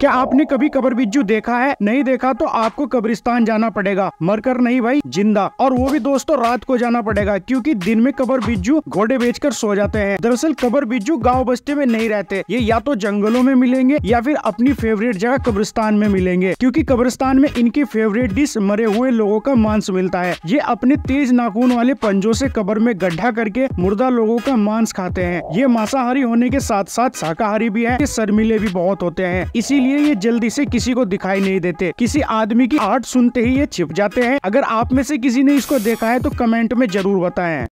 क्या आपने कभी कबर बिज्जू देखा है नहीं देखा तो आपको कब्रिस्तान जाना पड़ेगा मरकर नहीं भाई जिंदा और वो भी दोस्तों रात को जाना पड़ेगा क्योंकि दिन में कबर बिज्जू घोड़े बेचकर सो जाते हैं दरअसल कबर बिज्जू गांव बस्ती में नहीं रहते ये या तो जंगलों में मिलेंगे या फिर अपनी फेवरेट जगह कब्रिस्तान में मिलेंगे क्यूँकी कब्रिस्तान में इनकी फेवरेट डिश मरे हुए लोगों का मांस मिलता है ये अपने तेज नाखून वाले पंजों ऐसी कबर में गड्ढा करके मुर्दा लोगो का मांस खाते है ये मांसाहारी होने के साथ साथ शाकाहारी भी है शर्मिले भी बहुत होते हैं इसीलिए इसलिए ये जल्दी से किसी को दिखाई नहीं देते किसी आदमी की आर्ट सुनते ही ये छिप जाते हैं अगर आप में से किसी ने इसको देखा है तो कमेंट में जरूर बताएं